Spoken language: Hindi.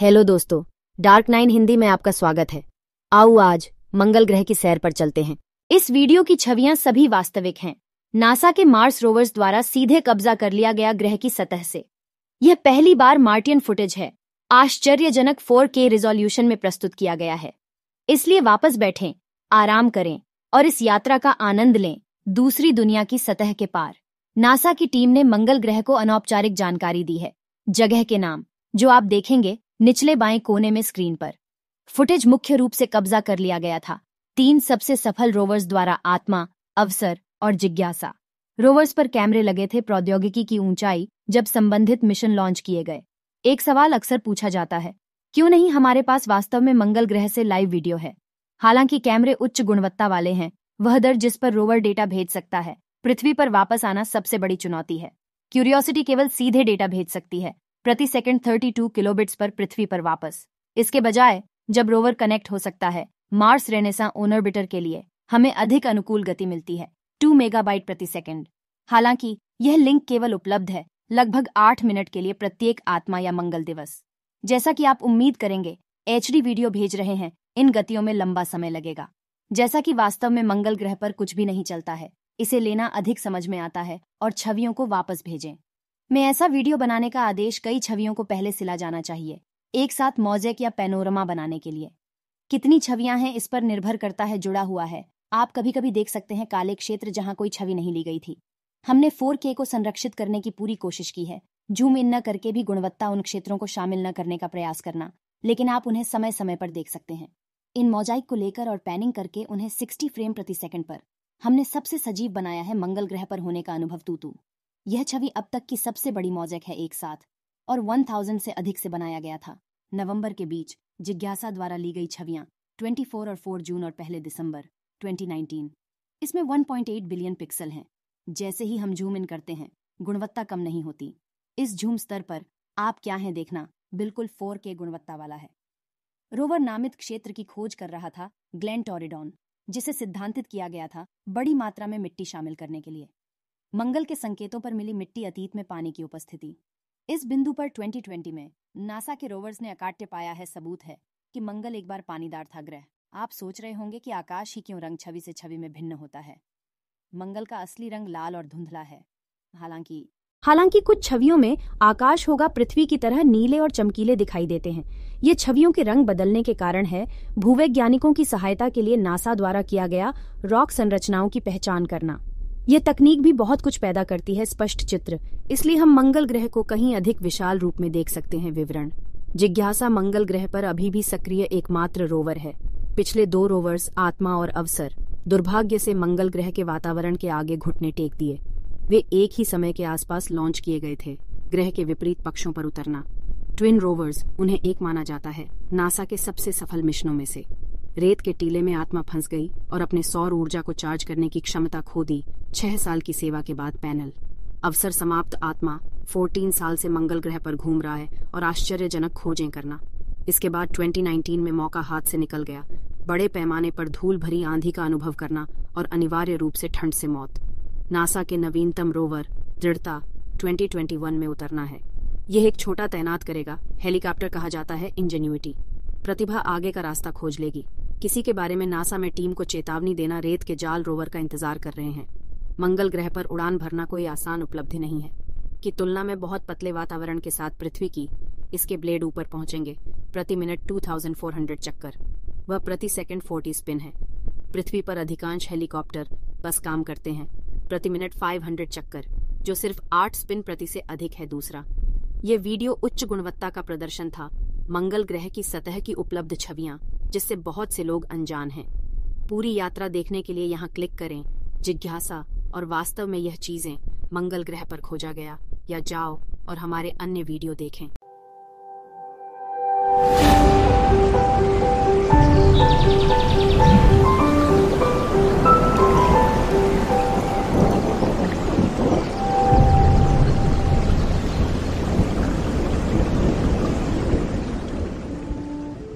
हेलो दोस्तों डार्क नाइन हिंदी में आपका स्वागत है आओ आज मंगल ग्रह की सैर पर चलते हैं इस वीडियो की छवियां सभी वास्तविक हैं नासा के मार्स रोवर्स द्वारा सीधे कब्जा कर लिया गया ग्रह की सतह से यह पहली बार मार्टियन फुटेज है आश्चर्यजनक 4K रिजोल्यूशन में प्रस्तुत किया गया है इसलिए वापस बैठें आराम करें और इस यात्रा का आनंद लें दूसरी दुनिया की सतह के पार नासा की टीम ने मंगल ग्रह को अनौपचारिक जानकारी दी है जगह के नाम जो आप देखेंगे निचले बाएं कोने में स्क्रीन पर फुटेज मुख्य रूप से कब्जा कर लिया गया था तीन सबसे सफल रोवर्स द्वारा आत्मा अवसर और जिज्ञासा रोवर्स पर कैमरे लगे थे प्रौद्योगिकी की ऊंचाई जब संबंधित मिशन लॉन्च किए गए एक सवाल अक्सर पूछा जाता है क्यों नहीं हमारे पास वास्तव में मंगल ग्रह से लाइव वीडियो है हालांकि कैमरे उच्च गुणवत्ता वाले हैं वह दर जिस पर रोवर डेटा भेज सकता है पृथ्वी पर वापस आना सबसे बड़ी चुनौती है क्यूरियोसिटी केवल सीधे डेटा भेज सकती है प्रति सेकंड 32 किलोबिट्स पर पृथ्वी पर वापस इसके बजाय जब रोवर कनेक्ट हो सकता है मार्स रेनेसा ओनरबिटर के लिए हमें अधिक अनुकूल गति मिलती है टू मेगाबाइट प्रति सेकंड हालांकि यह लिंक केवल उपलब्ध है लगभग आठ मिनट के लिए प्रत्येक आत्मा या मंगल दिवस जैसा कि आप उम्मीद करेंगे एच वीडियो भेज रहे हैं इन गतियों में लंबा समय लगेगा जैसा कि वास्तव में मंगल ग्रह पर कुछ भी नहीं चलता है इसे लेना अधिक समझ में आता है और छवियों को वापस भेजें में ऐसा वीडियो बनाने का आदेश कई छवियों को पहले सिला जाना चाहिए एक साथ मोजेक या पेनोरमा बनाने के लिए कितनी छवियां हैं इस पर निर्भर करता है जुड़ा हुआ है आप कभी कभी देख सकते हैं काले क्षेत्र जहां कोई छवि नहीं ली गई थी हमने फोर को संरक्षित करने की पूरी कोशिश की है जूम इन न करके भी गुणवत्ता उन क्षेत्रों को शामिल न करने का प्रयास करना लेकिन आप उन्हें समय समय पर देख सकते हैं इन मोजाइक को लेकर और पैनिंग करके उन्हें 60 फ्रेम प्रति सेकंड पर हमने सबसे सजीव बनाया है मंगल ग्रह पर होने का अनुभव तूतू यह छवि अब तक की सबसे बड़ी मौजक है एक साथ और 1000 से अधिक से बनाया गया था नवंबर के बीच जिज्ञासा द्वारा ली गई छवियां 24 और 4 जून और पहले दिसंबर 2019 इसमें 1.8 बिलियन पिक्सल हैं जैसे ही हम झूम इन करते हैं गुणवत्ता कम नहीं होती इस झूम स्तर पर आप क्या हैं देखना बिल्कुल फोर के गुणवत्ता वाला है रोवर नामित क्षेत्र की खोज कर रहा था ग्लैंड टोरिडॉन जिसे सिद्धांतित किया गया था बड़ी मात्रा में मिट्टी शामिल करने के लिए मंगल के संकेतों पर मिली मिट्टी अतीत में पानी की उपस्थिति इस बिंदु पर 2020 में नासा के रोवर्स ने अकाट्य पाया है सबूत है कि मंगल एक बार पानीदार था ग्रह आप सोच रहे होंगे कि आकाश ही क्यों रंग छवि से छवि में भिन्न होता है मंगल का असली रंग लाल और धुंधला है हालांकि हालांकि कुछ छवियों में आकाश होगा पृथ्वी की तरह नीले और चमकीले दिखाई देते हैं ये छवियों के रंग बदलने के कारण है भूवैज्ञानिकों की सहायता के लिए नासा द्वारा किया गया रॉक संरचनाओं की पहचान करना यह तकनीक भी बहुत कुछ पैदा करती है स्पष्ट चित्र इसलिए हम मंगल ग्रह को कहीं अधिक विशाल रूप में देख सकते हैं विवरण जिज्ञासा मंगल ग्रह पर अभी भी सक्रिय एकमात्र रोवर है पिछले दो रोवर्स आत्मा और अवसर दुर्भाग्य से मंगल ग्रह के वातावरण के आगे घुटने टेक दिए वे एक ही समय के आसपास लॉन्च किए गए थे ग्रह के विपरीत पक्षों पर उतरना ट्विन रोवर्स उन्हें एक माना जाता है नासा के सबसे सफल मिशनों में से रेत के टीले में आत्मा फंस गई और अपने सौर ऊर्जा को चार्ज करने की क्षमता खो दी छह साल की सेवा के बाद पैनल अवसर समाप्त आत्मा 14 साल से मंगल ग्रह पर घूम रहा है और आश्चर्यजनक खोजें करना इसके बाद 2019 में मौका हाथ से निकल गया बड़े पैमाने पर धूल भरी आंधी का अनुभव करना और अनिवार्य रूप से ठंड से मौत नासा के नवीनतम रोवर दृढ़ता 2021 में उतरना है यह एक छोटा तैनात करेगा हेलीकॉप्टर कहा जाता है इंजेन्यूटी प्रतिभा आगे का रास्ता खोज लेगी किसी के बारे में नासा में टीम को चेतावनी देना रेत के जाल रोवर का इंतजार कर रहे हैं मंगल ग्रह पर उड़ान भरना कोई आसान उपलब्धि नहीं है की तुलना में बहुत पतले वातावरण के साथ पृथ्वी की इसके ब्लेड ऊपर पहुंचेंगे प्रति मिनट 2400 चक्कर वह प्रति सेकंड 40 स्पिन है पृथ्वी पर अधिकांश हेलीकॉप्टर बस काम करते हैं प्रति मिनट 500 चक्कर जो सिर्फ 8 स्पिन प्रति से अधिक है दूसरा ये वीडियो उच्च गुणवत्ता का प्रदर्शन था मंगल ग्रह की सतह की उपलब्ध छवियां जिससे बहुत से लोग अनजान हैं पूरी यात्रा देखने के लिए यहाँ क्लिक करें जिज्ञासा और वास्तव में यह चीज़ें मंगल ग्रह पर खोजा गया या जाओ और हमारे अन्य वीडियो देखें